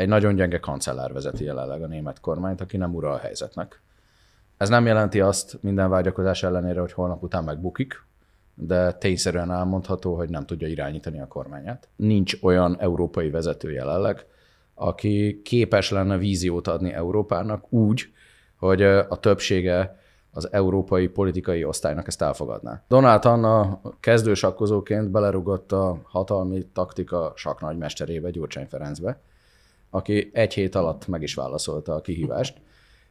Egy nagyon gyenge kancellár vezeti jelenleg a német kormányt, aki nem ura a helyzetnek. Ez nem jelenti azt minden vágyakozás ellenére, hogy holnap után megbukik, de tényszerűen elmondható, hogy nem tudja irányítani a kormányát. Nincs olyan európai vezető jelenleg, aki képes lenne víziót adni Európának úgy, hogy a többsége az európai politikai osztálynak ezt elfogadná. Donát Anna kezdősakkozóként belerugott a hatalmi taktika saknagymesterébe, Gyurcsány Ferencbe, aki egy hét alatt meg is válaszolta a kihívást,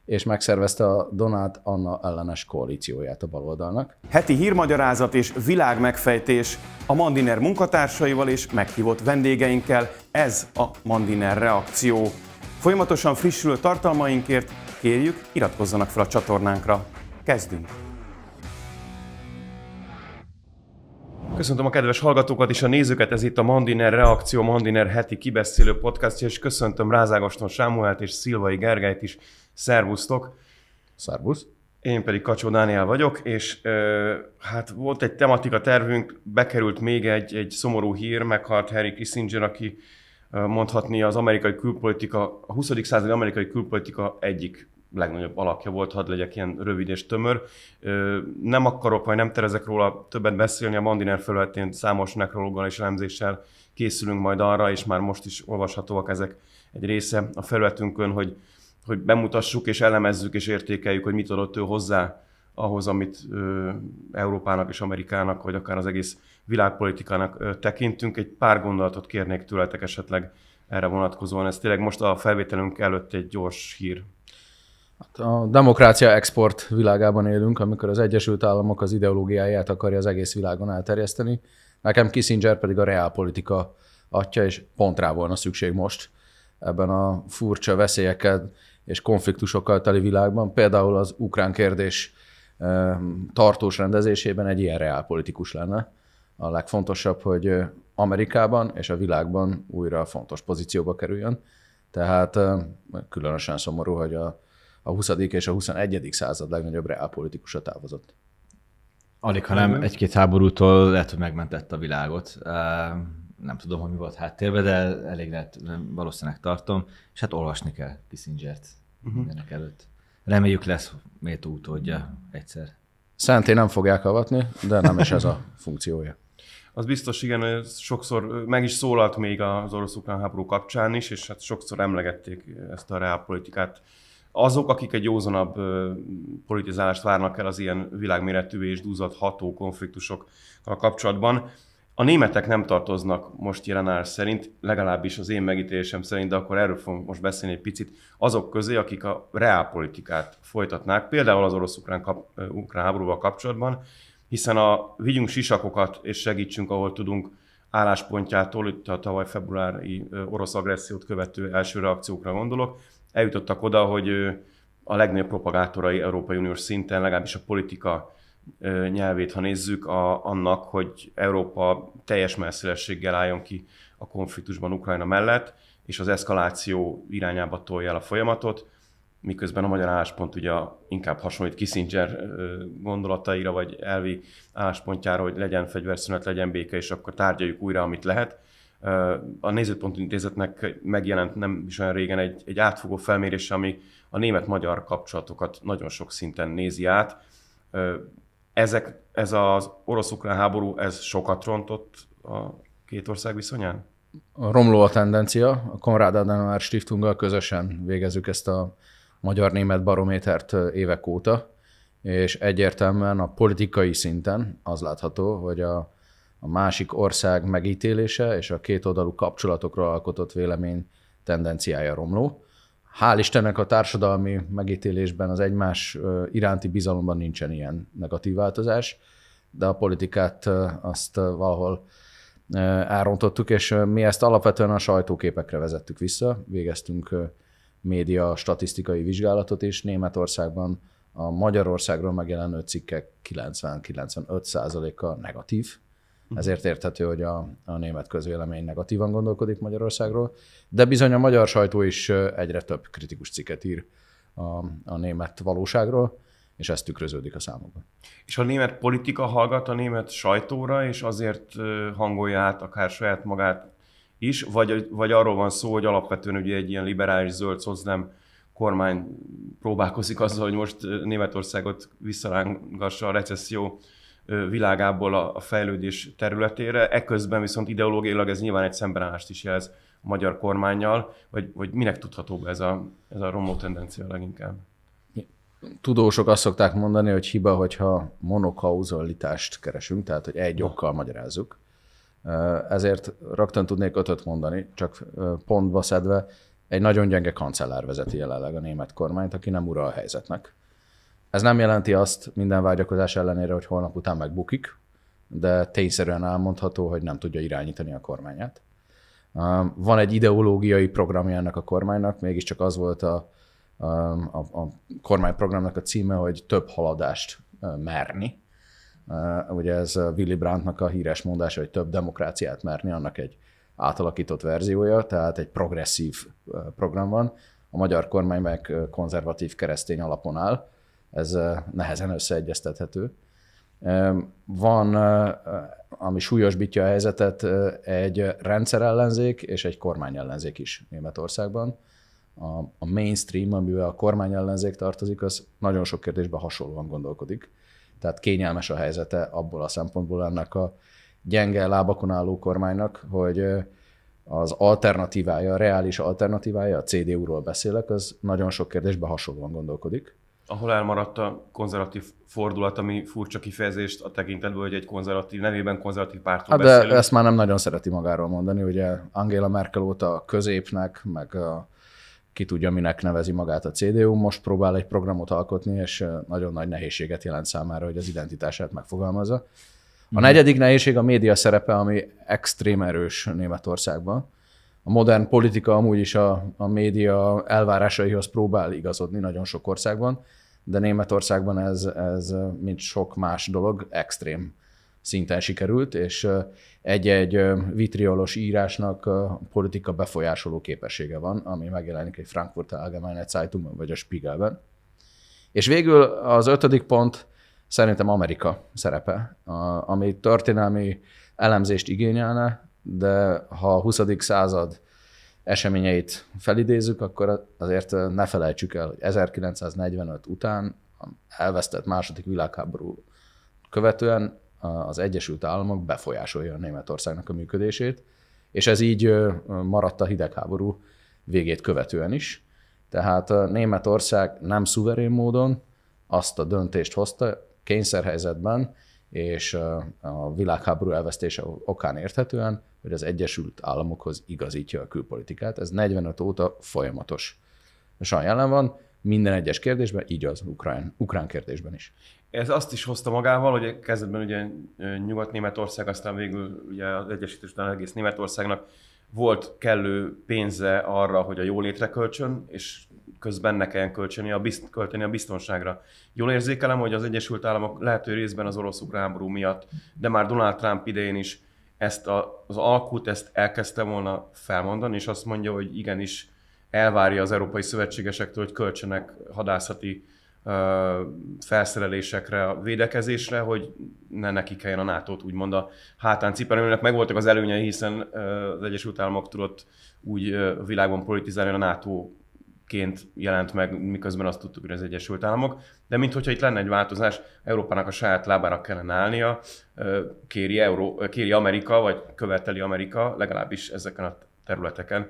és megszervezte a Donát Anna ellenes koalícióját a baloldalnak. Heti hírmagyarázat és világmegfejtés a Mandiner munkatársaival és meghívott vendégeinkkel. Ez a Mandiner reakció. Folyamatosan frissülő tartalmainkért kérjük, iratkozzanak fel a csatornánkra. Kezdünk! Köszöntöm a kedves hallgatókat és a nézőket, ez itt a Mandiner Reakció, Mandiner heti kibeszélő podcastja, és köszöntöm Rázágoston Sámuelt és Szilvai Gergelyt is. Szervusztok! Szervusz! Én pedig Kacsó Dániel vagyok, és ö, hát volt egy tematika tervünk, bekerült még egy, egy szomorú hír, meghalt Harry Kissinger, aki mondhatni az amerikai külpolitika, a 20. századi amerikai külpolitika egyik legnagyobb alakja volt, hadd legyek ilyen rövid és tömör. Nem akarok, vagy nem terezek róla többet beszélni, a Mandiner felületén számos nekrológgal és elemzéssel készülünk majd arra, és már most is olvashatóak ezek egy része a felületünkön, hogy, hogy bemutassuk és elemezzük és értékeljük, hogy mit adott ő hozzá ahhoz, amit ö, Európának és Amerikának, vagy akár az egész világpolitikának ö, tekintünk. Egy pár gondolatot kérnék tőletek esetleg erre vonatkozóan. Ez tényleg most a felvételünk előtt egy gyors hír Hát a demokrácia export világában élünk, amikor az Egyesült Államok az ideológiáját akarja az egész világon elterjeszteni. Nekem Kissinger pedig a reálpolitika atya, és pont rá volna szükség most ebben a furcsa veszélyekkel és konfliktusokkal teli világban. Például az ukrán kérdés tartós rendezésében egy ilyen reálpolitikus lenne. A legfontosabb, hogy Amerikában és a világban újra fontos pozícióba kerüljön. Tehát különösen szomorú, hogy a a 20. és a 21. század legnagyobb reálpolitikusa távozott. Alig, ha nem, egy-két háborútól lehet, hogy megmentett a világot. Nem tudom, hogy mi volt háttérben, de elég lehet, valószínűleg tartom. És hát olvasni kell Kissinger-t uh-huh. mindenek előtt. Reméljük lesz méltó utódja egyszer. Szenté nem fogják avatni, de nem is ez a funkciója. Az biztos, igen, ez sokszor meg is szólalt még az orosz-ukrán háború kapcsán is, és hát sokszor emlegették ezt a reálpolitikát azok, akik egy józanabb politizálást várnak el az ilyen világméretű és dúzadható konfliktusokkal kapcsolatban, a németek nem tartoznak most áll szerint, legalábbis az én megítélésem szerint, de akkor erről fogunk most beszélni egy picit, azok közé, akik a reálpolitikát folytatnák, például az orosz-ukrán kap, ukrán háborúval kapcsolatban, hiszen a vigyünk sisakokat és segítsünk, ahol tudunk álláspontjától, itt a tavaly februári orosz agressziót követő első reakciókra gondolok, eljutottak oda, hogy a legnagyobb propagátorai Európai Uniós szinten, legalábbis a politika nyelvét, ha nézzük, a, annak, hogy Európa teljes messzélességgel álljon ki a konfliktusban Ukrajna mellett, és az eszkaláció irányába tolja el a folyamatot, miközben a magyar álláspont ugye inkább hasonlít Kissinger gondolataira, vagy elvi álláspontjára, hogy legyen fegyverszünet, legyen béke, és akkor tárgyaljuk újra, amit lehet. A Nézőpont Intézetnek megjelent nem is olyan régen egy, egy átfogó felmérés, ami a német-magyar kapcsolatokat nagyon sok szinten nézi át. Ezek, ez az orosz-ukrán háború, ez sokat rontott a két ország viszonyán? Romló a tendencia. A Konrád Adenauer Stiftunggal közösen végezzük ezt a magyar-német barométert évek óta, és egyértelműen a politikai szinten az látható, hogy a a másik ország megítélése és a két oldalú kapcsolatokra alkotott vélemény tendenciája romló. Hál' Istennek a társadalmi megítélésben az egymás iránti bizalomban nincsen ilyen negatív változás, de a politikát azt valahol elrontottuk, és mi ezt alapvetően a sajtóképekre vezettük vissza. Végeztünk média statisztikai vizsgálatot is. Németországban a Magyarországról megjelenő cikkek 90-95%-a negatív Hm. ezért érthető, hogy a, a német közvélemény negatívan gondolkodik Magyarországról, de bizony a magyar sajtó is egyre több kritikus cikket ír a, a német valóságról, és ez tükröződik a számokban. És a német politika hallgat a német sajtóra, és azért hangolja át akár saját magát is, vagy, vagy arról van szó, hogy alapvetően ugye egy ilyen liberális zöld nem kormány próbálkozik azzal, hogy most Németországot visszarángassa a recesszió világából a, a fejlődés területére, Ekközben viszont ideológiailag ez nyilván egy szembenállást is jelz a magyar kormányjal, vagy, vagy minek tudható be ez a, ez a romló tendencia leginkább? Tudósok azt szokták mondani, hogy hiba, hogyha monokauzalitást keresünk, tehát hogy egy okkal magyarázzuk. Ezért rögtön tudnék ötöt mondani, csak pontba szedve, egy nagyon gyenge kancellár vezeti jelenleg a német kormányt, aki nem ura a helyzetnek. Ez nem jelenti azt minden vágyakozás ellenére, hogy holnap után megbukik, de tényszerűen elmondható, hogy nem tudja irányítani a kormányát. Um, van egy ideológiai programja ennek a kormánynak, mégiscsak az volt a, um, a, a kormányprogramnak a címe, hogy több haladást uh, merni. Uh, ugye ez uh, Willy Brandtnak a híres mondása, hogy több demokráciát merni, annak egy átalakított verziója, tehát egy progresszív program van. A magyar kormány meg konzervatív keresztény alapon áll, ez nehezen összeegyeztethető. Van, ami súlyosbítja a helyzetet, egy rendszerellenzék és egy kormányellenzék is Németországban. A, a mainstream, amivel a kormányellenzék tartozik, az nagyon sok kérdésben hasonlóan gondolkodik. Tehát kényelmes a helyzete abból a szempontból ennek a gyenge lábakon álló kormánynak, hogy az alternatívája, a reális alternatívája, a CDU-ról beszélek, az nagyon sok kérdésben hasonlóan gondolkodik ahol elmaradt a konzervatív fordulat, ami furcsa kifejezést a tekintetből, hogy egy konzervatív, nevében konzervatív pártról hát beszélünk. De ezt már nem nagyon szereti magáról mondani, ugye Angela Merkel óta a középnek, meg a, ki tudja, minek nevezi magát a CDU, most próbál egy programot alkotni, és nagyon nagy nehézséget jelent számára, hogy az identitását megfogalmazza. A mhm. negyedik nehézség a média szerepe, ami extrém erős Németországban. A modern politika amúgy is a, a média elvárásaihoz próbál igazodni nagyon sok országban, de Németországban ez, ez mint sok más dolog, extrém szinten sikerült, és egy-egy vitriolos írásnak politika befolyásoló képessége van, ami megjelenik egy Frankfurt Allgemeine Zeitungban vagy a Spiegelben. És végül az ötödik pont szerintem Amerika szerepe, ami történelmi elemzést igényelne, de ha a 20. század eseményeit felidézzük, akkor azért ne felejtsük el, hogy 1945 után elvesztett második világháború követően az Egyesült Államok befolyásolja a Németországnak a működését, és ez így maradt a hidegháború végét követően is. Tehát Németország nem szuverén módon azt a döntést hozta kényszerhelyzetben, és a világháború elvesztése okán érthetően, hogy az Egyesült Államokhoz igazítja a külpolitikát. Ez 45 óta folyamatos. Sajnos jelen van, minden egyes kérdésben, így az ukrán, ukrán kérdésben is. Ez azt is hozta magával, hogy kezdetben ugye Nyugat-Németország, aztán végül ugye az Egyesítés után egész Németországnak volt kellő pénze arra, hogy a jólétre kölcsön, és közben ne kelljen költeni a, bizt, költeni a biztonságra. Jól érzékelem, hogy az Egyesült Államok lehető részben az orosz-ukrán háború miatt, de már Donald Trump idején is ezt a, az alkut, ezt elkezdte volna felmondani, és azt mondja, hogy igenis elvárja az európai szövetségesektől, hogy költsenek hadászati ö, felszerelésekre, a védekezésre, hogy ne neki kelljen a NATO-t úgymond a hátán cipelni, aminek megvoltak az előnyei, hiszen ö, az Egyesült Államok tudott úgy ö, világban politizálni, a NATO ként jelent meg, miközben azt tudtuk, hogy az Egyesült Államok, de minthogyha itt lenne egy változás, Európának a saját lábára kellene állnia, kéri, Euró, kéri Amerika, vagy követeli Amerika, legalábbis ezeken a területeken.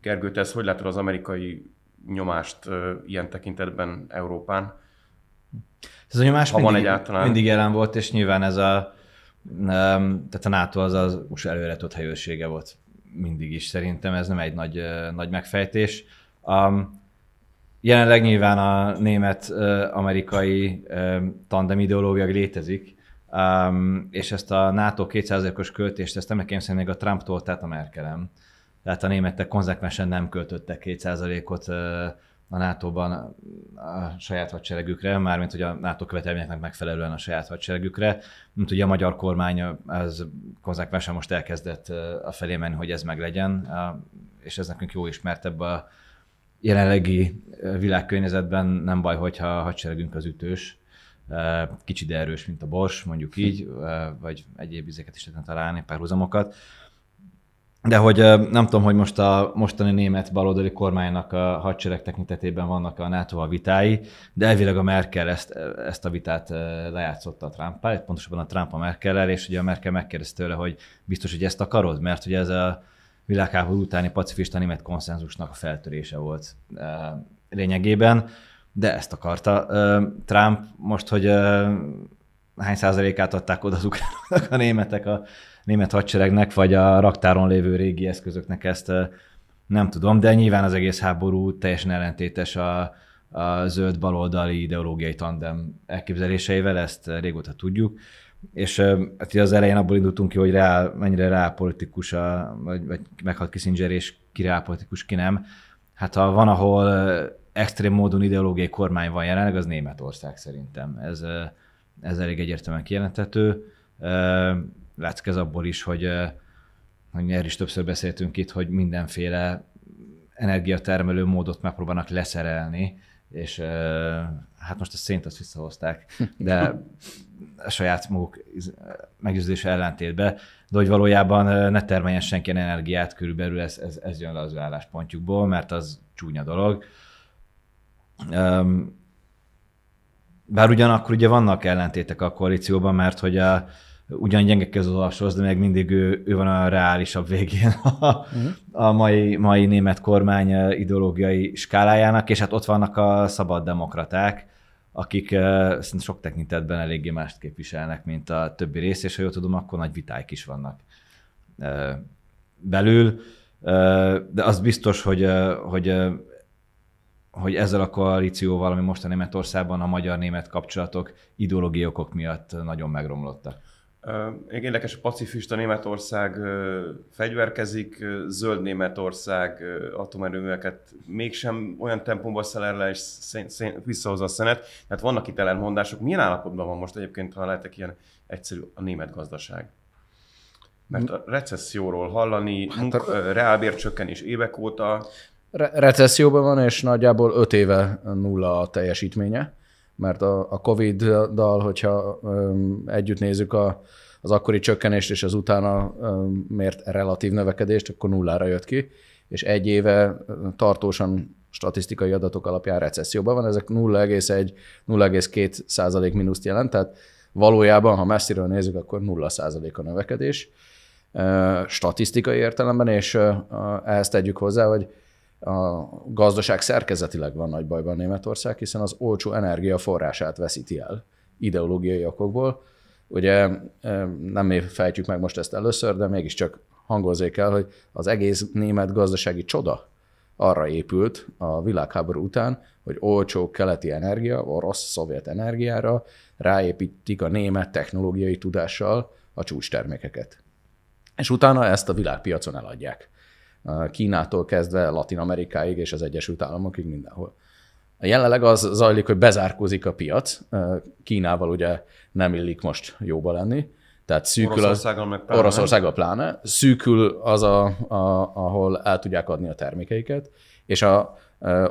Gergő, te ezt hogy látod az amerikai nyomást ilyen tekintetben Európán? Ez a nyomás ha mindig, egyáltalán... mindig jelen volt, és nyilván ez a, tehát a NATO az az USA előre helyőrsége volt mindig is szerintem, ez nem egy nagy, nagy megfejtés. Um, jelenleg nyilván a német-amerikai tandem ideológia létezik, um, és ezt a NATO 200%-os költést, ezt nem nekem a Trumptól, tehát a Merkelem. Tehát a németek konzekvensen nem költöttek 2%-ot a NATO-ban a saját hadseregükre, mármint hogy a NATO követelményeknek megfelelően a saját hadseregükre, mint ugye a magyar kormány az konzekvensen most elkezdett a felé menni, hogy ez meglegyen, és ez nekünk jó ismert ebbe a jelenlegi világkörnyezetben nem baj, hogyha a hadseregünk az ütős, kicsit erős, mint a bors, mondjuk így, vagy egyéb izéket is lehetne találni, párhuzamokat. De hogy nem tudom, hogy most a mostani német baloldali kormánynak a hadsereg tekintetében vannak a nato a vitái, de elvileg a Merkel ezt, ezt a vitát lejátszotta a trump pontosabban a Trump a merkel és ugye a Merkel megkérdezte tőle, hogy biztos, hogy ezt akarod, mert ugye ez a világháború utáni pacifista német konszenzusnak a feltörése volt lényegében, de ezt akarta Trump. Most, hogy hány százalékát adták oda az ukránoknak a németek a német hadseregnek, vagy a raktáron lévő régi eszközöknek ezt nem tudom, de nyilván az egész háború teljesen ellentétes a, a zöld baloldali ideológiai tandem elképzeléseivel, ezt régóta tudjuk és hát az elején abból indultunk ki, hogy rá, mennyire politikus, a, vagy, vagy meghalt Kissinger, és ki politikus, ki nem. Hát ha van, ahol extrém módon ideológiai kormány van jelenleg, az Németország szerintem. Ez, ez elég egyértelműen kijelenthető. Látszik ez abból is, hogy, hogy erről is többször beszéltünk itt, hogy mindenféle energiatermelő módot megpróbálnak leszerelni, és hát most a szént azt visszahozták, de a saját maguk meggyőződése ellentétbe, de hogy valójában ne termeljen senki energiát, körülbelül ez, ez, ez jön le az álláspontjukból, mert az csúnya dolog. Bár ugyanakkor ugye vannak ellentétek a koalícióban, mert hogy a, ugyan gyenge az de még mindig ő, ő van a reálisabb végén a, uh-huh. a mai, mai német kormány eh, ideológiai skálájának, és hát ott vannak a szabad demokraták, akik uh, sok tekintetben eléggé mást képviselnek, mint a többi rész, és ha jól tudom, akkor nagy vitáik is vannak uh, belül, uh, de az biztos, hogy, uh, hogy uh, hogy ezzel a koalícióval, ami most a Németországban a magyar-német kapcsolatok ideológiai okok miatt nagyon megromlottak. Érdekes, a pacifista Németország fegyverkezik, zöld Németország atomerőműveket mégsem olyan tempomban szelel le és szén, szén, a szenet. Tehát vannak itt ellenmondások. Milyen állapotban van most egyébként, ha lehetek ilyen egyszerű a német gazdaság? Mert a recesszióról hallani, hát a... Munk- reálbércsökkenés évek óta. Re- recesszióban van, és nagyjából 5 éve nulla a teljesítménye mert a, a Covid-dal, hogyha öm, együtt nézzük a, az akkori csökkenést és az utána öm, mért relatív növekedést, akkor nullára jött ki, és egy éve tartósan statisztikai adatok alapján recesszióban van, ezek 0,1-0,2 százalék mínuszt jelent, tehát valójában, ha messziről nézzük, akkor 0 százalék a növekedés statisztikai értelemben, és ehhez tegyük hozzá, hogy a gazdaság szerkezetileg van nagy bajban Németország, hiszen az olcsó energia forrását veszíti el ideológiai okokból. Ugye nem mi fejtjük meg most ezt először, de mégiscsak hangozzék el, hogy az egész német gazdasági csoda arra épült a világháború után, hogy olcsó keleti energia, orosz, szovjet energiára ráépítik a német technológiai tudással a csúcstermékeket. És utána ezt a világpiacon eladják. Kínától kezdve Latin Amerikáig és az Egyesült Államokig mindenhol. Jelenleg az zajlik, hogy bezárkózik a piac. Kínával ugye nem illik most jóba lenni. Tehát szűkül Oroszországgal, az, meg pláne. Oroszországgal pláne. Szűkül az, a, a, ahol el tudják adni a termékeiket, és a, a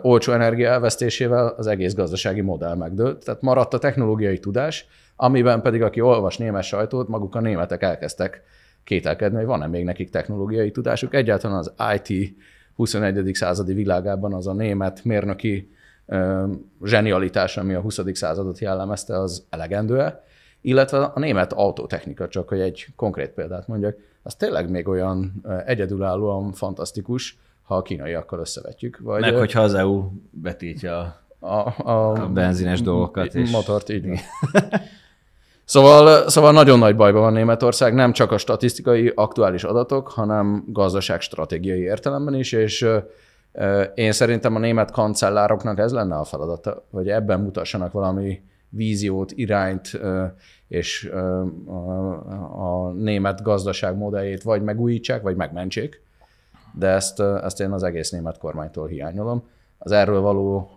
olcsó energia elvesztésével az egész gazdasági modell megdőlt. Tehát maradt a technológiai tudás, amiben pedig aki olvas német sajtót, maguk a németek elkezdtek kételkedni, hogy van-e még nekik technológiai tudásuk. Egyáltalán az IT 21. századi világában az a német mérnöki ö, zsenialitás, ami a 20. századot jellemezte, az elegendő-e? Illetve a német autótechnika, csak hogy egy konkrét példát mondjak, az tényleg még olyan egyedülállóan fantasztikus, ha a kínaiakkal összevetjük. Vagy Meg hogyha az EU betítja a, a, a benzines dolgokat. A Motort, így. Szóval, szóval nagyon nagy bajban van Németország, nem csak a statisztikai aktuális adatok, hanem gazdaság stratégiai értelemben is, és én szerintem a német kancellároknak ez lenne a feladata, hogy ebben mutassanak valami víziót, irányt, és a német gazdaság modelljét vagy megújítsák, vagy megmentsék. De ezt, ezt én az egész német kormánytól hiányolom. Az erről való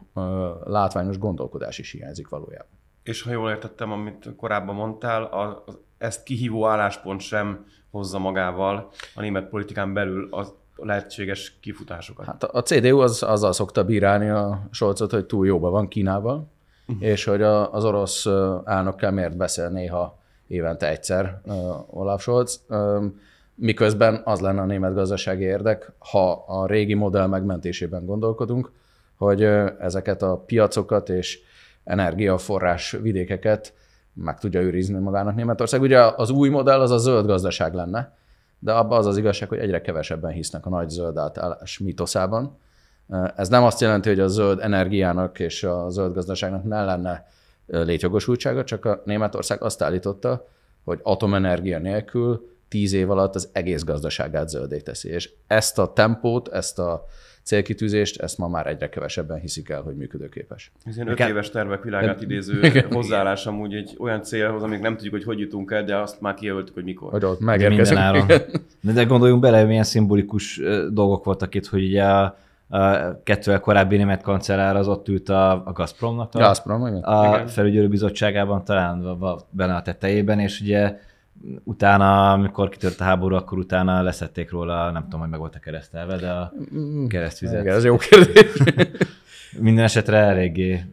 látványos gondolkodás is hiányzik valójában és ha jól értettem, amit korábban mondtál, a, a, ezt kihívó álláspont sem hozza magával a német politikán belül az lehetséges kifutásokat. Hát a CDU az, azzal szokta bírálni a Solcot, hogy túl jóban van Kínával, uh-huh. és hogy a, az orosz elnökkel miért beszél néha évente egyszer uh, Olaf Scholz, um, miközben az lenne a német gazdasági érdek, ha a régi modell megmentésében gondolkodunk, hogy uh, ezeket a piacokat és energiaforrás vidékeket meg tudja őrizni magának Németország. Ugye az új modell az a zöld gazdaság lenne, de abban az az igazság, hogy egyre kevesebben hisznek a nagy zöld átállás mitoszában. Eh, ez nem azt jelenti, hogy a zöld energiának és a zöld gazdaságnak ne lenne eh, létjogosultsága, csak a Németország azt állította, hogy atomenergia nélkül tíz év alatt az egész gazdaságát zöldé teszi. És ezt a tempót, ezt a célkitűzést, ezt ma már egyre kevesebben hiszik el, hogy működőképes. Ez ilyen öt éves tervek világát idéző hozzáállás amúgy egy olyan célhoz, amíg nem tudjuk, hogy hogy jutunk el, de azt már kijelöltük, hogy mikor. Hogy ott megérkezünk. De, de gondoljunk bele, milyen szimbolikus dolgok voltak itt, hogy ugye a kettővel korábbi német kancellár az ott ült a, a Gazpromnak. Gazprom, a, a felügyelőbizottságában talán benne a tetejében, és ugye utána, amikor kitört a háború, akkor utána leszették róla, nem tudom, hogy meg volt a keresztelve, de a mm. keresztvizet. Igen, ez jó kérdés. Minden esetre eléggé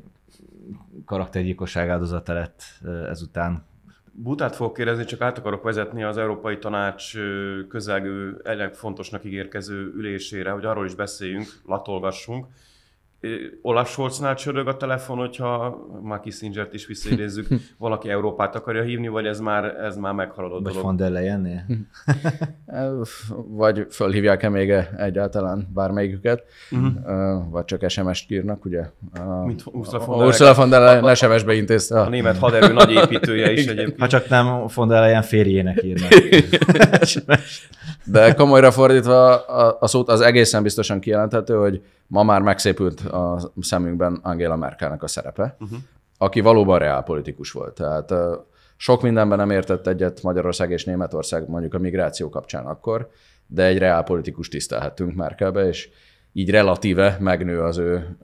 karaktergyilkosság áldozata lett ezután. Butát fogok kérdezni, csak át akarok vezetni az Európai Tanács közelgő, elég fontosnak ígérkező ülésére, hogy arról is beszéljünk, latolgassunk, Olaf Scholznál csörög a telefon, hogyha már Kissingert is visszaidézzük, valaki Európát akarja hívni, vagy ez már, ez már meghaladott Vagy dolog. van der vagy fölhívják-e még e egyáltalán bármelyiküket, uh-huh. vagy csak SMS-t írnak, ugye? Mint Ursula von der Leyen SMS-be intézte. A, a német haderő nagy építője is egyébként. Ha csak nem von der Leyen férjének írnak. De komolyra fordítva a, a szót az egészen biztosan kijelenthető, hogy ma már megszépült a szemünkben Angela Merkelnek a szerepe, uh-huh. aki valóban reálpolitikus volt. Tehát sok mindenben nem értett egyet Magyarország és Németország mondjuk a migráció kapcsán akkor, de egy reálpolitikus tisztelhettünk Merkelbe, és így relatíve megnő az ő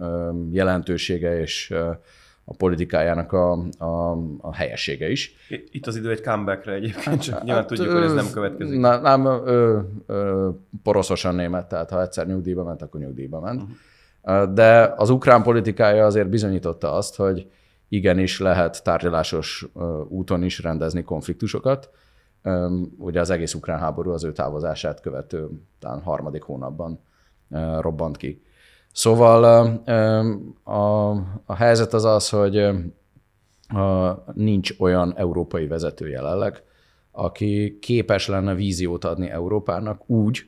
jelentősége és a politikájának a, a, a helyessége is. Itt az idő egy comebackre egyébként, csak hát, hát tudjuk, hogy ez nem következik. Nem, nem ő, ő poroszosan német, tehát ha egyszer nyugdíjba ment, akkor nyugdíjba ment. Uh-huh de az ukrán politikája azért bizonyította azt, hogy igenis lehet tárgyalásos úton is rendezni konfliktusokat. Ugye az egész ukrán háború az ő távozását követő, talán harmadik hónapban robbant ki. Szóval a, a helyzet az az, hogy nincs olyan európai vezető jelenleg, aki képes lenne víziót adni Európának úgy,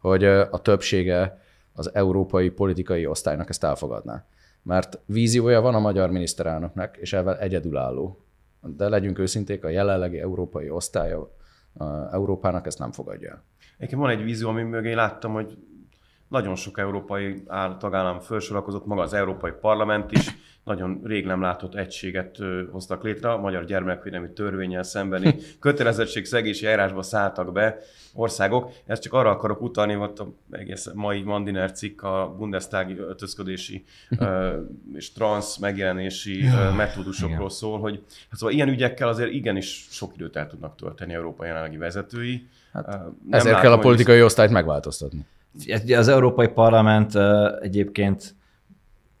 hogy a többsége az európai politikai osztálynak ezt elfogadná. Mert víziója van a magyar miniszterelnöknek, és ezzel egyedülálló. De legyünk őszinték, a jelenlegi európai osztálya Európának ezt nem fogadja el. Nekem van egy vízió, ami mögé láttam, hogy nagyon sok európai tagállam felsorakozott, maga az Európai Parlament is, nagyon rég nem látott egységet hoztak létre, a Magyar Gyermekvédelmi Törvényel szembeni szegési eljárásba szálltak be országok. Ezt csak arra akarok utalni, hogy a egész mai Mandiner cikk a Bundestag ötözködési és trans megjelenési metódusokról szól, hogy hát szóval ilyen ügyekkel azért igenis sok időt el tudnak tölteni Európa jelenlegi vezetői. Hát, nem ezért látom, kell a politikai osztályt megváltoztatni. Az Európai Parlament egyébként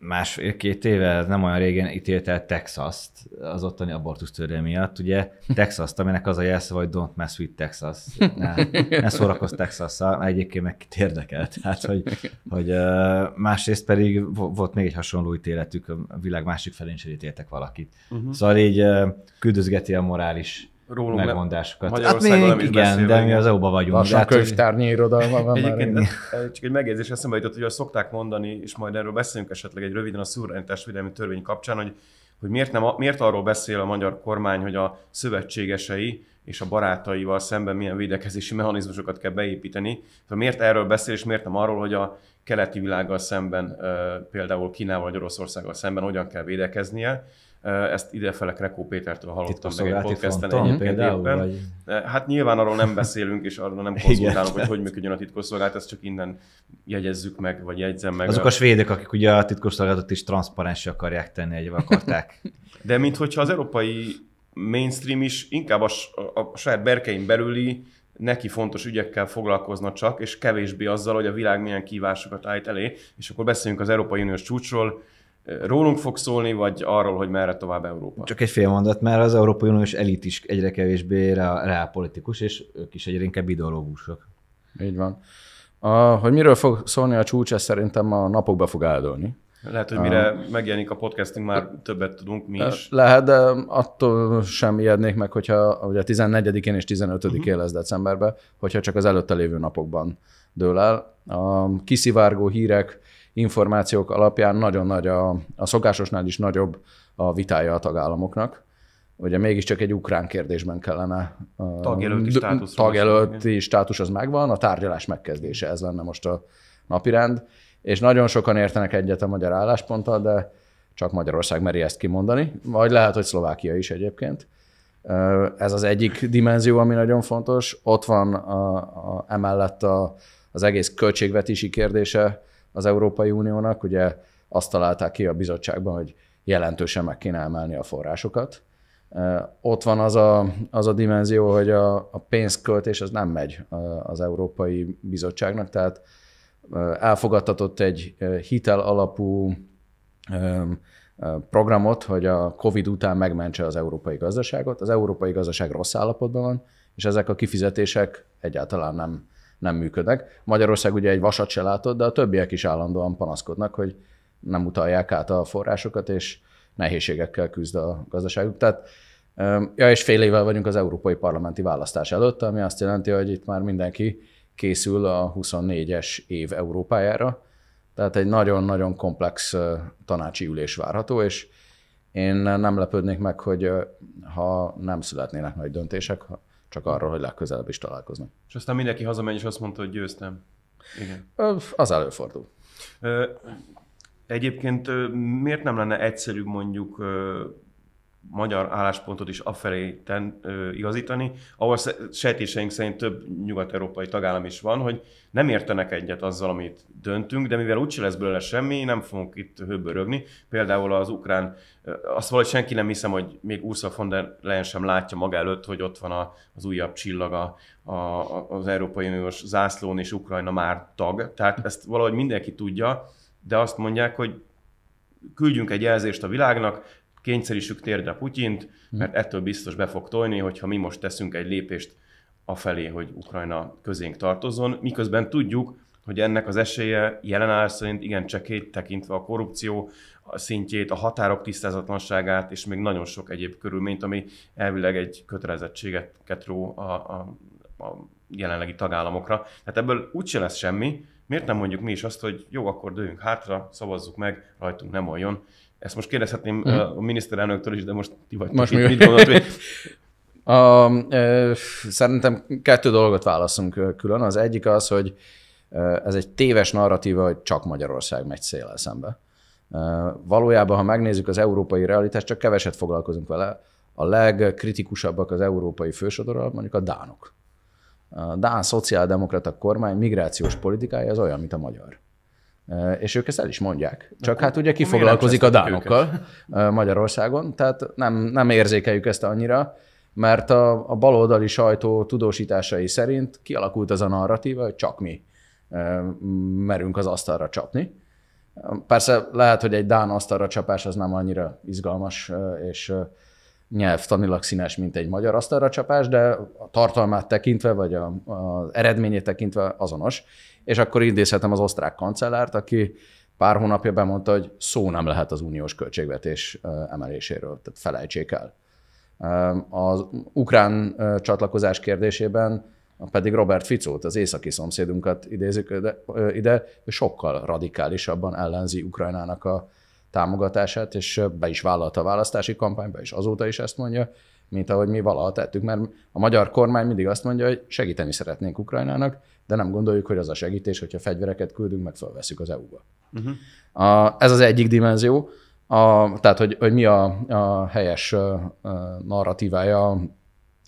másfél-két éve, nem olyan régen ítélte el Texas-t az ottani törvény miatt, ugye texas aminek az a jelsz, hogy don't mess with Texas, ne, ne szórakozz texas egyébként meg kit érdekel, tehát hogy, hogy másrészt pedig volt még egy hasonló ítéletük, a világ másik felén is ítéltek valakit. Uh-huh. Szóval így küldözgeti a morális rólunk megmondásokat. Hát még nem igen, de mi az EU-ba vagyunk. Lassan hát, könyvtárnyi irodalma van Egyébként már. Csak egy megjegyzés eszembe jutott, hogy azt szokták mondani, és majd erről beszélünk esetleg egy röviden a védelmi törvény kapcsán, hogy hogy miért, nem, miért arról beszél a magyar kormány, hogy a szövetségesei és a barátaival szemben milyen védekezési mechanizmusokat kell beépíteni. Tehát miért erről beszél, és miért nem arról, hogy a keleti világgal szemben, például Kínával vagy Oroszországgal szemben hogyan kell védekeznie ezt idefele Krekó Pétertől hallottam meg egy podcasten egyébként például, éppen. Vagy? Hát nyilván arról nem beszélünk, és arról nem konzultálunk, hogy hogy működjön a titkosszolgálat, ezt csak innen jegyezzük meg, vagy jegyzem meg. Azok a svédek, akik ugye a titkosszolgálatot is transzparensre akarják tenni, egy akarták. De minthogyha az európai mainstream is inkább a, a, a saját berkein belüli neki fontos ügyekkel foglalkozna csak, és kevésbé azzal, hogy a világ milyen kívásokat állít elé, és akkor beszéljünk az Európai Uniós csúcsról, rólunk fog szólni, vagy arról, hogy merre tovább Európa? Csak egy fél mondat, mert az Európai Uniós elit is egyre kevésbé rá, politikus, és ők is egyre inkább ideológusok. Így van. A, hogy miről fog szólni a csúcs, ez szerintem a napokba fog áldolni. Lehet, hogy mire a... megjelenik a podcasting, már többet tudunk mi is. Lehet, de attól sem ijednék meg, hogyha ugye 14-én és 15-én uh-huh. Mhm. lesz decemberben, hogyha csak az előtte lévő napokban dől el. A kiszivárgó hírek, információk alapján nagyon nagy, a, a szokásosnál is nagyobb a vitája a tagállamoknak. Ugye mégiscsak egy ukrán kérdésben kellene. Tagjelölti státusz. Tagjelölti státus az megvan, a tárgyalás megkezdése, ez lenne most a napirend. És nagyon sokan értenek egyet a magyar állásponttal, de csak Magyarország meri ezt kimondani, vagy lehet, hogy Szlovákia is egyébként. Ez az egyik dimenzió, ami nagyon fontos. Ott van a, a, emellett a, az egész költségvetési kérdése, az Európai Uniónak, ugye azt találták ki a bizottságban, hogy jelentősen meg kéne emelni a forrásokat. Ott van az a, az a dimenzió, hogy a, a pénzköltés az nem megy az Európai Bizottságnak, tehát elfogadtatott egy hitel alapú programot, hogy a COVID után megmentse az európai gazdaságot. Az európai gazdaság rossz állapotban van, és ezek a kifizetések egyáltalán nem nem működnek. Magyarország ugye egy vasat se látott, de a többiek is állandóan panaszkodnak, hogy nem utalják át a forrásokat, és nehézségekkel küzd a gazdaságuk. Tehát, ja, és fél évvel vagyunk az európai parlamenti választás előtt, ami azt jelenti, hogy itt már mindenki készül a 24-es év Európájára, tehát egy nagyon-nagyon komplex tanácsi ülés várható, és én nem lepődnék meg, hogy ha nem születnének nagy döntések, csak arról, hogy legközelebb is találkoznak. És aztán mindenki hazamegy, és azt mondta, hogy győztem. Igen. Az előfordul. Egyébként miért nem lenne egyszerűbb mondjuk magyar álláspontot is afelé ten, ö, igazítani, ahol sejtéseink szerint több nyugat-európai tagállam is van, hogy nem értenek egyet azzal, amit döntünk, de mivel úgyse lesz belőle semmi, nem fogunk itt hőbörögni. Például az ukrán, ö, azt valahogy senki nem hiszem, hogy még Ursula von der Leyen sem látja maga előtt, hogy ott van a, az újabb csillaga a, a, az Európai Uniós zászlón, és Ukrajna már tag. Tehát ezt valahogy mindenki tudja, de azt mondják, hogy küldjünk egy jelzést a világnak, kényszerítsük térdre Putyint, hm. mert ettől biztos be fog tolni, hogyha mi most teszünk egy lépést a felé, hogy Ukrajna közénk tartozzon, miközben tudjuk, hogy ennek az esélye jelen áll szerint igen csekély, tekintve a korrupció szintjét, a határok tisztázatlanságát és még nagyon sok egyéb körülményt, ami elvileg egy kötelezettséget ró a, a, a jelenlegi tagállamokra. Tehát ebből úgyse lesz semmi, miért nem mondjuk mi is azt, hogy jó, akkor dőljünk hátra, szavazzuk meg, rajtunk nem oljon, ezt most kérdezhetném uh-huh. a miniszterelnöktől is, de most ti vagy most itt, mit gondolt, hogy... a, ö, eh, szerintem kettő dolgot válaszunk eh, külön. Az egyik az, hogy ez egy téves narratíva, hogy csak Magyarország megy széllel szembe. Valójában, ha megnézzük az európai realitást, csak keveset foglalkozunk vele. A legkritikusabbak az európai fősodorral, mondjuk a dánok. A dán szociáldemokrata kormány migrációs politikája az olyan, mint a magyar. Eh, és ők ezt el is mondják. Csak hát ugye ki foglalkozik a dánokkal őket? Eh, Magyarországon, tehát nem, nem érzékeljük ezt annyira, mert a, a baloldali sajtó tudósításai szerint kialakult az a narratíva, hogy csak mi eh, merünk az asztalra csapni. Persze lehet, hogy egy Dán asztalra csapás az nem annyira izgalmas és nyelvtanilag színes, mint egy magyar asztalra csapás, de a tartalmát tekintve, vagy az eredményét tekintve azonos és akkor idézhetem az osztrák kancellárt, aki pár hónapja bemondta, hogy szó nem lehet az uniós költségvetés emeléséről, tehát felejtsék el. Az ukrán csatlakozás kérdésében pedig Robert Ficót, az északi szomszédunkat idézik ide, sokkal radikálisabban ellenzi Ukrajnának a támogatását, és be is vállalta a választási kampányba, és azóta is ezt mondja mint ahogy mi valaha tettük, mert a magyar kormány mindig azt mondja, hogy segíteni szeretnénk Ukrajnának, de nem gondoljuk, hogy az a segítés, hogyha fegyvereket küldünk, meg fölveszük az EU-ba. Uh-huh. A, ez az egyik dimenzió, a, tehát hogy, hogy mi a, a helyes a, a narratívája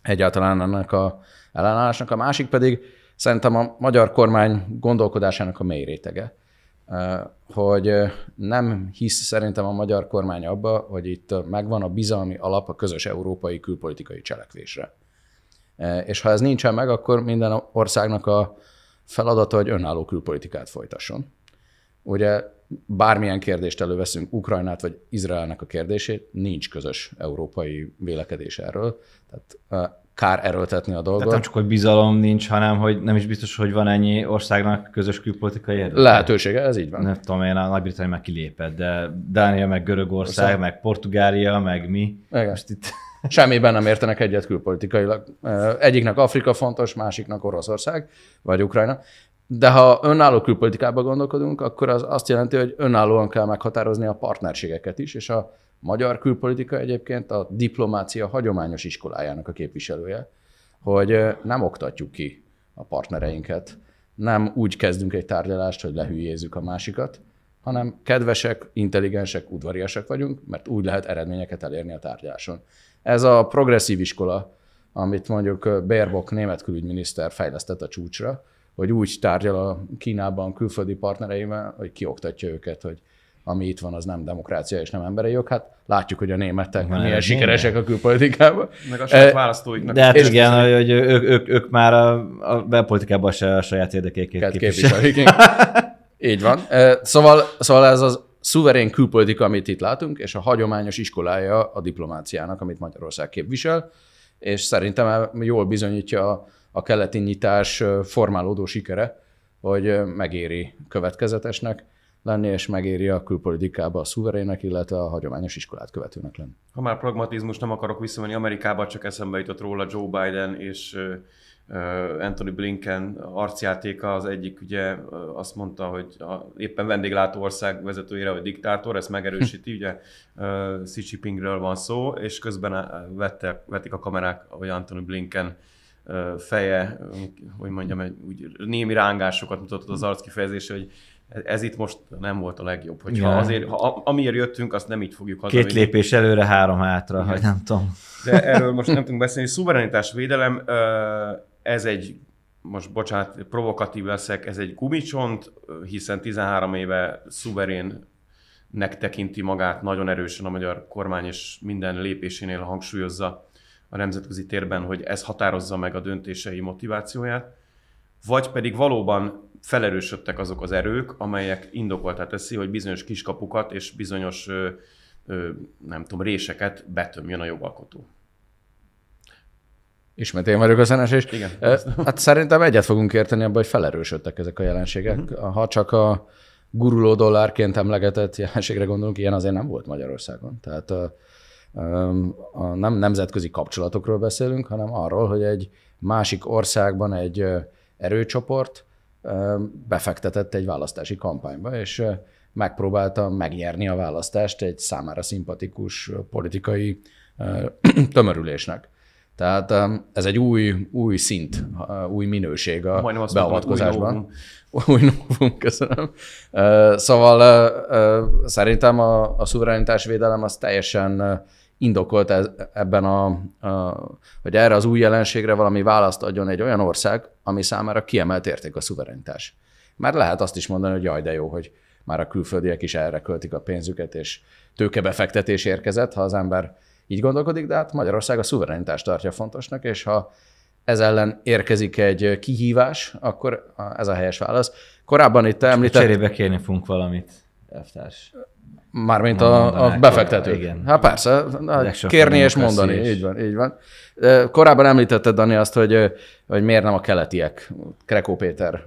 egyáltalán ennek a ellenállásnak, a másik pedig szerintem a magyar kormány gondolkodásának a mély rétege hogy nem hisz szerintem a magyar kormány abba, hogy itt megvan a bizalmi alap a közös európai külpolitikai cselekvésre. És ha ez nincsen meg, akkor minden országnak a feladata, hogy önálló külpolitikát folytasson. Ugye bármilyen kérdést előveszünk, Ukrajnát vagy Izraelnek a kérdését, nincs közös európai vélekedés erről. Tehát kár erőltetni a dolgot. Tehát nem csak, hogy bizalom nincs, hanem hogy nem is biztos, hogy van ennyi országnak közös külpolitikai érdeke. Lehetősége, ez így van. Nem tudom, én a Nagy-Britannia már kilépett, de Dánia, meg Görögország, Ország. meg Portugália, meg mi. Igen. Most itt... Semmiben nem értenek egyet külpolitikailag. Egyiknek Afrika fontos, másiknak Oroszország, vagy Ukrajna. De ha önálló külpolitikába gondolkodunk, akkor az azt jelenti, hogy önállóan kell meghatározni a partnerségeket is, és a magyar külpolitika egyébként a diplomácia hagyományos iskolájának a képviselője, hogy nem oktatjuk ki a partnereinket, nem úgy kezdünk egy tárgyalást, hogy lehülyézzük a másikat, hanem kedvesek, intelligensek, udvariasak vagyunk, mert úgy lehet eredményeket elérni a tárgyaláson. Ez a progresszív iskola, amit mondjuk Baerbock német külügyminiszter fejlesztett a csúcsra, hogy úgy tárgyal a Kínában külföldi partnereivel, hogy kioktatja őket, hogy ami itt van, az nem demokrácia és nem emberi jog. Hát látjuk, hogy a németek nem, milyen nem, sikeresek nem. a külpolitikában. Meg a saját eh, választóiknak. De hát és igen, az... hogy ők, ők, ők már a, a belpolitikában se a saját érdekeiket képviselik. Így van. Eh, szóval, szóval ez az szuverén külpolitika, amit itt látunk, és a hagyományos iskolája a diplomáciának, amit Magyarország képvisel, és szerintem jól bizonyítja a, a keleti nyitás eh, formálódó sikere, hogy megéri következetesnek lenni, és megéri a külpolitikába a szuverének, illetve a hagyományos iskolát követőnek lenni. Ha már pragmatizmus, nem akarok visszamenni Amerikába, csak eszembe jutott róla Joe Biden és Anthony Blinken arcjátéka az egyik, ugye azt mondta, hogy a, éppen vendéglátó ország vezetőjére, vagy diktátor, ezt megerősíti, ugye Xi Jinpingről van szó, és közben vette, vetik a kamerák, vagy Anthony Blinken feje, hogy mondjam, egy, úgy némi rángásokat mutatott az kifejezése, hogy ez itt most nem volt a legjobb. Hogyha ja. azért, ha amiért jöttünk, azt nem így fogjuk hazavinni. Két lépés előre, három hátra, Igen. nem tudom. De erről most nem tudunk beszélni. Szuverenitás védelem, ez egy, most bocsánat, provokatív leszek, ez egy gumicsont, hiszen 13 éve szuverénnek tekinti magát nagyon erősen a magyar kormány, és minden lépésénél hangsúlyozza a nemzetközi térben, hogy ez határozza meg a döntései motivációját, vagy pedig valóban felerősödtek azok az erők, amelyek indokoltá teszi, hogy bizonyos kiskapukat és bizonyos, nem tudom, réseket betömjön a jogalkotó. Ismét én vagyok a szenesés. Igen. Hát szerintem egyet fogunk érteni abban, hogy felerősödtek ezek a jelenségek. Uh-huh. Ha csak a guruló dollárként emlegetett jelenségre gondolunk, ilyen azért nem volt Magyarországon. Tehát a, a nem nemzetközi kapcsolatokról beszélünk, hanem arról, hogy egy másik országban egy erőcsoport befektetett egy választási kampányba, és megpróbálta megnyerni a választást egy számára szimpatikus politikai tömörülésnek. Tehát ez egy új, új szint, új minőség a azt beavatkozásban. új novum. Új novum, köszönöm. Szóval szerintem a, a szuverenitásvédelem az teljesen indokolt ez, ebben a, a, hogy erre az új jelenségre valami választ adjon egy olyan ország, ami számára kiemelt érték a szuverenitás. Már lehet azt is mondani, hogy jaj, de jó, hogy már a külföldiek is erre költik a pénzüket, és tőkebefektetés érkezett, ha az ember így gondolkodik, de hát Magyarország a szuverenitást tartja fontosnak, és ha ez ellen érkezik egy kihívás, akkor ez a helyes válasz. Korábban itt említett... Cserébe kérni fogunk valamit, elvtárs. Mármint a, a befektető. Igen. Hát persze, kérni és mondani. Is. Így van, így van. Korábban említetted, Dani, azt, hogy, hogy miért nem a keletiek, Krekó Péter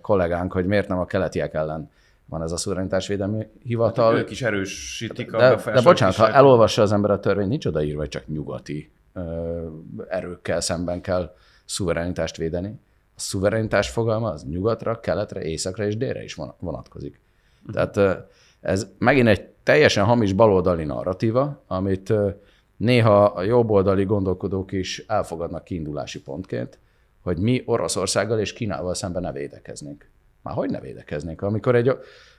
kollégánk, hogy miért nem a keletiek ellen van ez a szuverenitásvédelmi hivatal. Hát ők is erősítik de, a De, de bocsánat, ha elolvassa az ember a törvényt, nincs odaírva, hogy csak nyugati erőkkel szemben kell szuverenitást védeni. A szuverenitás fogalma az nyugatra, keletre, északra és délre is vonatkozik. Tehát ez megint egy teljesen hamis baloldali narratíva, amit néha a jobboldali gondolkodók is elfogadnak kiindulási pontként, hogy mi Oroszországgal és Kínával szemben ne védekeznénk. Már hogy ne védekeznénk? Amikor egy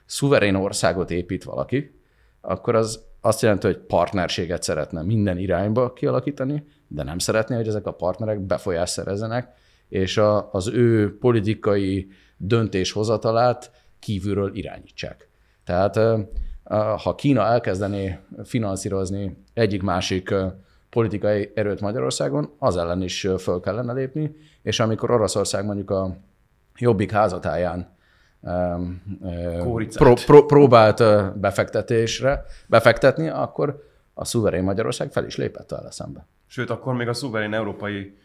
szuverén országot épít valaki, akkor az azt jelenti, hogy partnerséget szeretne minden irányba kialakítani, de nem szeretné, hogy ezek a partnerek befolyás szerezenek, és a, az ő politikai döntéshozatalát kívülről irányítsák. Tehát ha Kína elkezdené finanszírozni egyik-másik politikai erőt Magyarországon, az ellen is föl kellene lépni, és amikor Oroszország mondjuk a jobbik házatáján pró- pró- próbált befektetésre befektetni, akkor a szuverén Magyarország fel is lépett vele szembe. Sőt, akkor még a szuverén európai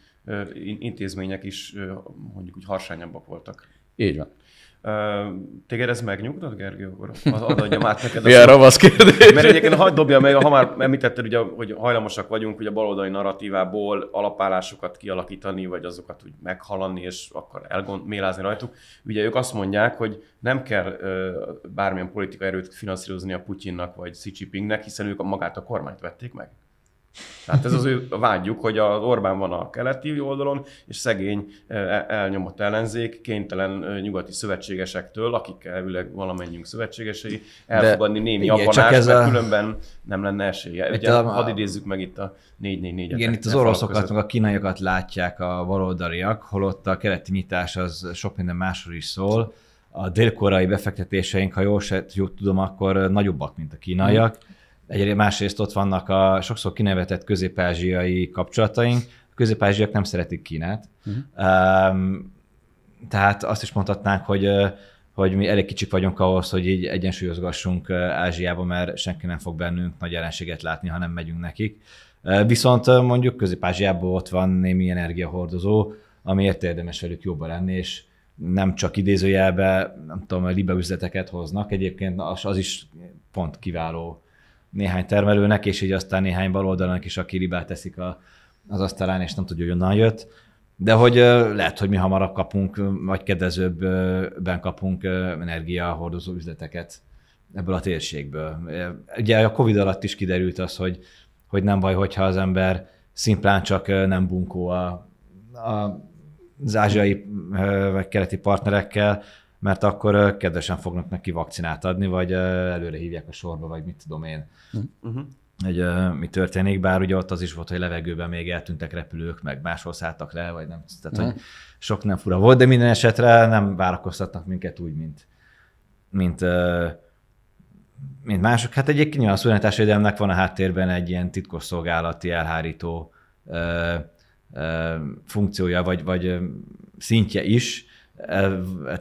intézmények is mondjuk úgy harsányabbak voltak. Így van. Téged ez megnyugtat, Gergő? Az adjam át neked. Milyen ravasz kérdés? Mert egyébként hagyd dobja meg, ha már említetted, ugye, hogy hajlamosak vagyunk hogy a baloldali narratívából alapállásokat kialakítani, vagy azokat úgy meghalani és akkor elmélázni rajtuk. Ugye ők azt mondják, hogy nem kell bármilyen politikai erőt finanszírozni a Putyinnak, vagy Xi Jinpingnek, hiszen ők magát a kormányt vették meg. Tehát ez az ő vágyjuk, hogy az Orbán van a keleti oldalon, és szegény e, e, elnyomott ellenzék kénytelen nyugati szövetségesektől, akik elvileg valamennyünk szövetségesei, elfogadni De némi igen, csak ez mert a... különben nem lenne esélye. Ugye, a... hadd idézzük meg itt a 444 Igen, itt az e oroszokat, meg a kínaiakat látják a baloldaliak, holott a keleti nyitás az sok minden másról is szól. A délkorai befektetéseink, ha jól se jól tudom, akkor nagyobbak, mint a kínaiak. Hmm Egyrészt másrészt ott vannak a sokszor kinevetett közép kapcsolataink. A közép nem szeretik Kínát. Uh-huh. Um, tehát azt is mondhatnánk, hogy hogy mi elég kicsik vagyunk ahhoz, hogy így egyensúlyozgassunk Ázsiába, mert senki nem fog bennünk nagy jelenséget látni, ha nem megyünk nekik. Viszont mondjuk közép ott van némi energiahordozó, amiért érdemes velük jobban lenni, és nem csak idézőjelbe, nem tudom, libe üzleteket hoznak. Egyébként az, az is pont kiváló néhány termelőnek, és így aztán néhány baloldalnak is, aki ribát teszik a, az asztalán, és nem tudja, hogy onnan jött. De hogy lehet, hogy mi hamarabb kapunk, vagy kedvezőbben kapunk energiahordozó üzleteket ebből a térségből. Ugye a Covid alatt is kiderült az, hogy, hogy nem baj, hogyha az ember szimplán csak nem bunkó a, a az ázsiai vagy keleti partnerekkel, mert akkor kedvesen fognak neki vakcinát adni, vagy előre hívják a sorba, vagy mit tudom én. Uh-huh mi történik, bár ugye ott az is volt, hogy levegőben még eltűntek repülők, meg máshol szálltak le, vagy nem, tehát uh-huh. hogy mhm. sok nem fura volt, de minden esetre nem várakoztatnak minket úgy, mint, mint, mint mások. Hát egyébként nyilván a szuverenitásvédelemnek van a háttérben egy ilyen titkosszolgálati elhárító funkciója, vagy, vagy szintje is,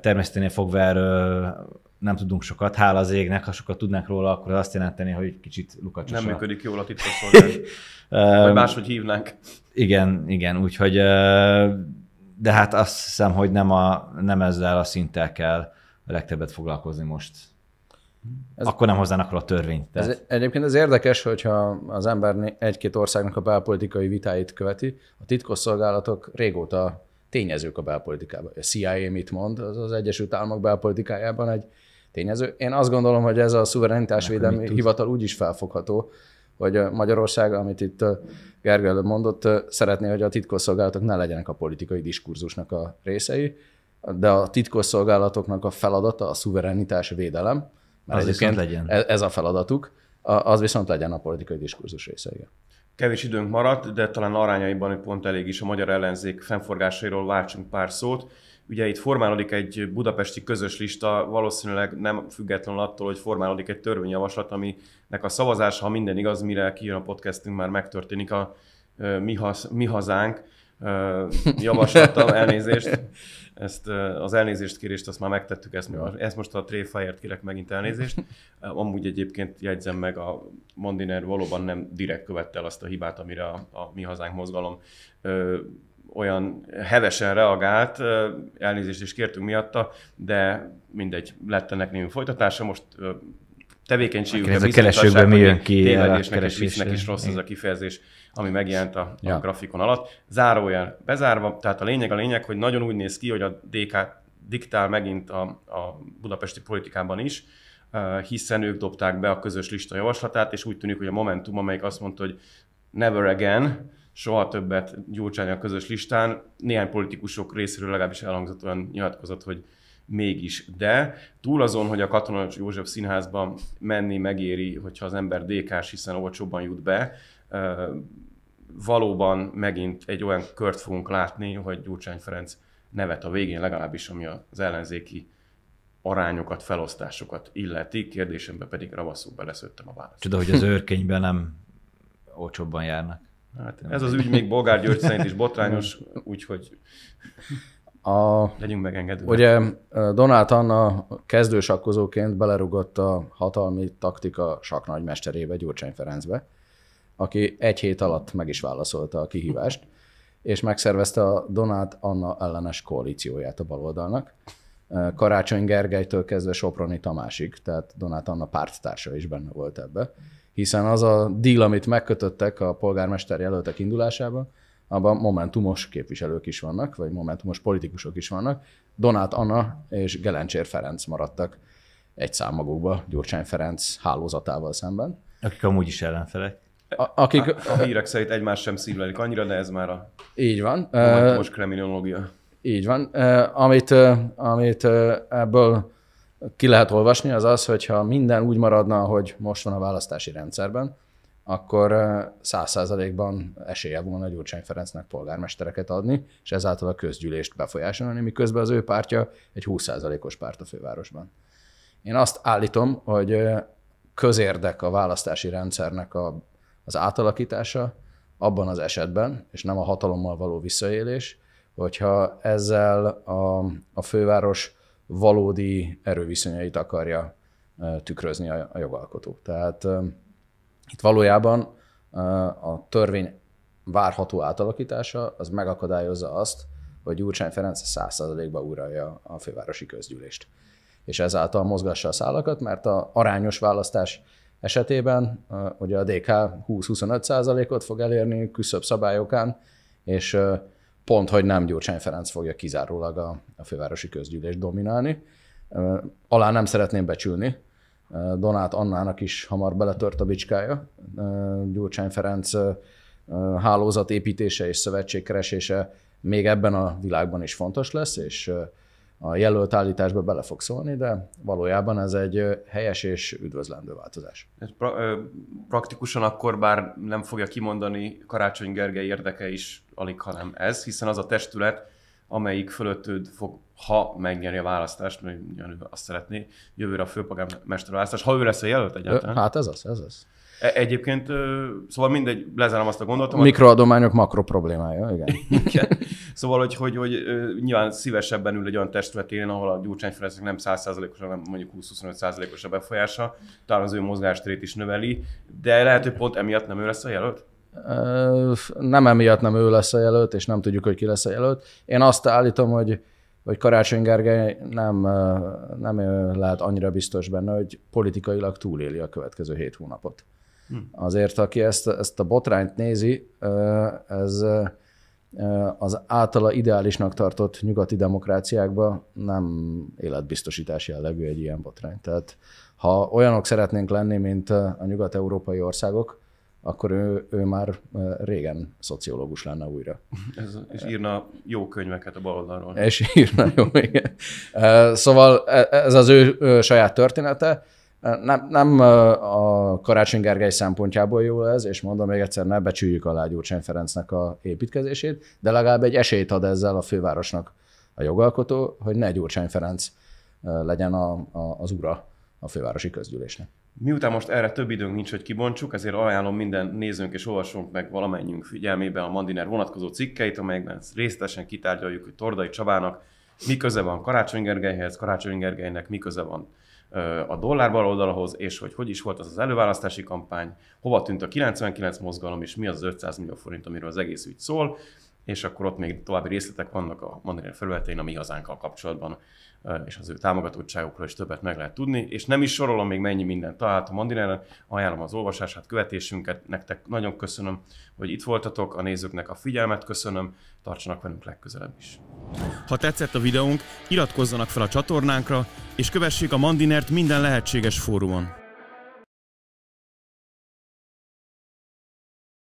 termesztőnél fogva erről nem tudunk sokat, hála az égnek, ha sokat tudnánk róla, akkor azt jelenteni, hogy kicsit lukacsos. Nem működik jól a titkosszolgálat. Ehm, Vagy máshogy hívnánk. Igen, igen, úgyhogy de hát azt hiszem, hogy nem, a, nem ezzel a szinttel kell a legtöbbet foglalkozni most. Ez, akkor nem hozzának a törvényt. Tehát. Ez egyébként ez érdekes, hogyha az ember egy-két országnak a belpolitikai vitáit követi, a titkosszolgálatok régóta tényezők a belpolitikában. A CIA mit mond, az az Egyesült Államok belpolitikájában egy tényező. Én azt gondolom, hogy ez a szuverenitásvédelmi hivatal úgy is felfogható, hogy Magyarország, amit itt Gergő mondott, szeretné, hogy a titkosszolgálatok ne legyenek a politikai diskurzusnak a részei, de a titkosszolgálatoknak a feladata a szuverenitás védelem, mert az egyébként legyen. E-, ez a feladatuk, az viszont legyen a politikai diskurzus része, igen. Kevés időnk maradt, de talán arányaiban pont elég is a magyar ellenzék fennforgásairól váltsunk pár szót. Ugye itt formálódik egy budapesti közös lista, valószínűleg nem függetlenül attól, hogy formálódik egy törvényjavaslat, aminek a szavazása, ha minden igaz, mire kijön a podcastünk, már megtörténik a mi, mi hazánk javaslatom, elnézést. Ezt az elnézést kérést azt már megtettük, ezt, ezt most a tréfáért kérek megint elnézést. Amúgy egyébként jegyzem meg, a Mandiner valóban nem direkt követte el azt a hibát, amire a, a Mi Hazánk mozgalom ö, olyan hevesen reagált, ö, elnézést is kértünk miatta, de mindegy, lett ennek némi folytatása, most ö, tevékenységükre, biztonságban, mi jön ki, tévedésnek és visznek is rossz ez a kifejezés ami megjelent a, ja. a grafikon alatt. Zárójel bezárva, tehát a lényeg a lényeg, hogy nagyon úgy néz ki, hogy a DK diktál megint a, a budapesti politikában is, hiszen ők dobták be a közös lista javaslatát, és úgy tűnik, hogy a Momentum, amelyik azt mondta, hogy never again, soha többet Gyurcsány a közös listán, néhány politikusok részéről legalábbis elhangzott olyan nyilatkozat, hogy mégis. De túl azon, hogy a katonai József színházba menni megéri, hogyha az ember DK-s, hiszen olcsóban jut be, valóban megint egy olyan kört fogunk látni, hogy Gyurcsány Ferenc nevet a végén legalábbis, ami az ellenzéki arányokat, felosztásokat illeti, kérdésembe pedig ravaszul beleszőttem a választ. Csoda, hogy az őrkényben nem olcsóbban járnak. Hát ez az ügy még Bolgár György szerint is botrányos, úgyhogy a, legyünk megengedőek. Ugye eh, Donát Anna kezdősakkozóként belerugott a hatalmi taktika saknagymesterébe, Gyurcsány Ferencbe, aki egy hét alatt meg is válaszolta a kihívást, és megszervezte a Donát Anna ellenes koalícióját a baloldalnak. Eh, Karácsony Gergelytől kezdve Soproni Tamásig, tehát Donát Anna párttársa is benne volt ebbe, hiszen az a díl, amit megkötöttek a polgármester jelöltek indulásában, abban momentumos képviselők is vannak, vagy momentumos politikusok is vannak. Donát Anna és Gelencsér Ferenc maradtak egy szám Gyurcsány Ferenc hálózatával szemben. Akik amúgy is ellenfelek. A, akik... A, a hírek szerint egymás sem szívlelik annyira, de ez már a így van. Hát most kriminológia. Így van. Amit, amit ebből ki lehet olvasni, az az, hogyha minden úgy maradna, hogy most van a választási rendszerben, akkor száz százalékban esélye volna Gyurcsány Ferencnek polgármestereket adni, és ezáltal a közgyűlést befolyásolni, miközben az ő pártja egy 20 százalékos párt a fővárosban. Én azt állítom, hogy közérdek a választási rendszernek a az átalakítása abban az esetben, és nem a hatalommal való visszaélés, hogyha ezzel a, a főváros valódi erőviszonyait akarja tükrözni a, a jogalkotó. Tehát itt valójában a törvény várható átalakítása az megakadályozza azt, hogy Gyurcsány Ferenc 100%-ba uralja a fővárosi közgyűlést. És ezáltal mozgassa a szálakat, mert a arányos választás esetében ugye a DK 20-25 ot fog elérni küszöbb szabályokán, és pont, hogy nem Gyurcsány Ferenc fogja kizárólag a, a fővárosi közgyűlés dominálni. Alá nem szeretném becsülni, Donát Annának is hamar beletört a bicskája. Gyurcsány Ferenc hálózatépítése és szövetségkeresése még ebben a világban is fontos lesz, és a jelölt állításba bele fog szólni, de valójában ez egy helyes és üdvözlendő változás. Ez pra- ö, praktikusan akkor bár nem fogja kimondani Karácsony Gergely érdeke is alig, hanem ez, hiszen az a testület, amelyik fölöttőd fog, ha megnyeri a választást, mert azt szeretné, jövőre a főpolgármester választás, ha ő lesz a jelölt egyáltalán. Hát ez az, ez az. E, egyébként, szóval mindegy, lezárom azt a gondolatot. Mikroadományok makro problémája, igen. igen. Szóval, hogy, hogy, hogy nyilván szívesebben ül egy olyan testvetén, ahol a gyurcsányfejlesztők nem 100%-os, hanem mondjuk 20-25%-os a befolyása, talán az ő mozgástrét is növeli, de lehet, hogy pont emiatt nem ő lesz a jelölt? Nem emiatt nem ő lesz a jelölt, és nem tudjuk, hogy ki lesz a jelölt. Én azt állítom, hogy hogy Karácsony Gergely nem, nem lehet annyira biztos benne, hogy politikailag túléli a következő hét hónapot. Hmm. Azért, aki ezt, ezt a botrányt nézi, ez az általa ideálisnak tartott nyugati demokráciákban nem életbiztosítás jellegű egy ilyen botrány. Tehát ha olyanok szeretnénk lenni, mint a nyugat-európai országok, akkor ő, ő már régen szociológus lenne újra. Ez, és írna jó könyveket a baloldalról. És írna jó, igen. Szóval e, ez az ő saját története. Nem, nem a Karácsony Gergely szempontjából jó ez, és mondom még egyszer, ne becsüljük alá Gyurcsány Ferencnek a építkezését, de legalább egy esélyt ad ezzel a fővárosnak a jogalkotó, hogy ne Gyurcsány Ferenc legyen a, a, az ura a fővárosi közgyűlésnek. Miután most erre több időnk nincs, hogy kibontsuk, ezért ajánlom minden nézőnk és olvasónk meg valamennyünk figyelmébe a Mandiner vonatkozó cikkeit, amelyekben részletesen kitárgyaljuk, hogy Tordai Csabának mi köze van Karácsony Gergelyhez, Karácsony Gergelynek mi köze van a dollár bal oldalhoz, és hogy hogy is volt az az előválasztási kampány, hova tűnt a 99 mozgalom, és mi az 500 millió forint, amiről az egész ügy szól, és akkor ott még további részletek vannak a Mandarin felületein a mi hazánkkal kapcsolatban, és az ő támogatottságokról is többet meg lehet tudni, és nem is sorolom még mennyi mindent találtam Andinára, ajánlom az olvasását, követésünket, nektek nagyon köszönöm, hogy itt voltatok, a nézőknek a figyelmet köszönöm, tartsanak velünk legközelebb is. Ha tetszett a videónk, iratkozzanak fel a csatornánkra, és kövessék a Mandinert minden lehetséges fórumon.